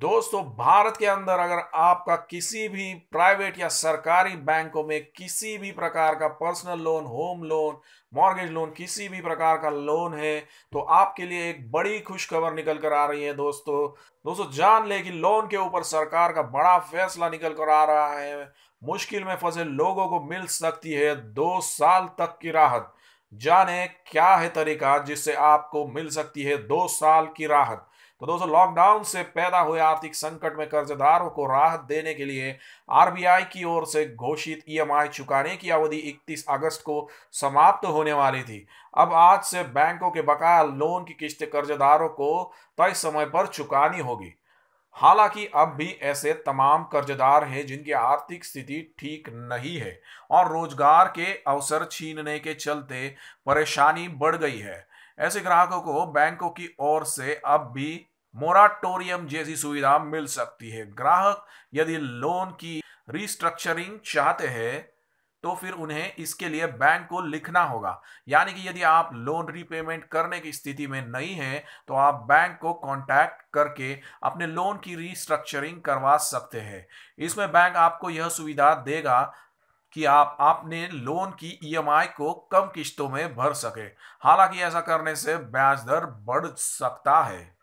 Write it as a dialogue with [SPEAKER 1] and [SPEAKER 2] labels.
[SPEAKER 1] दोस्तों भारत के अंदर अगर आपका किसी भी प्राइवेट या सरकारी बैंकों में किसी भी प्रकार का personal loan home loan mortgage loan किसी भी प्रकार का लोन है तो आपके लिए एक बड़ी खुशखबर निकल कर आ रही है दोस्तों दोस्तों जान ले कि लोन के ऊपर सरकार का बड़ा फैसला निकल कर आ रहा है मुश्किल में फंसे लोगों को मिल सकती है दो साल तक की राहत जाने क्या है तरीका जिससे आपको मिल सकती है दो साल की राहत तो दोस्तों लॉकडाउन से पैदा हुए आर्थिक संकट में कर्जदारों को राहत देने के लिए आरबीआई की ओर से घोषित ईएमआई e चुकाने की अवधि 31 अगस्त को समाप्त होने वाली थी अब आज से बैंकों के बकाया लोन की किस्त कर्जदारों को तय समय पर चुकानी होगी हालांकि अब भी ऐसे तमाम कर्जदार हैं जिनकी आर्थिक स्थिति ठीक नहीं है और रोजगार के अवसर छीनने के चलते परेशानी बढ़ गई है ऐसे ग्राहकों को बैंकों की ओर से अब भी मोराटोरियम जैसी सुविधा मिल सकती है ग्राहक यदि लोन की रिस्ट्रक्चरिंग चाहते हैं तो फिर उन्हें इसके लिए बैंक को लिखना होगा यानी कि यदि आप लोन रीपेमेंट करने की स्थिति में नहीं है तो आप बैंक को कॉन्टैक्ट करके अपने लोन की रिस्ट्रक्चरिंग करवा सकते हैं इसमें बैंक आपको यह सुविधा देगा कि आप आपने लोन की ईएमआई e को कम किश्तों में भर सके हालांकि ऐसा करने से ब्याज दर बढ़ सकता है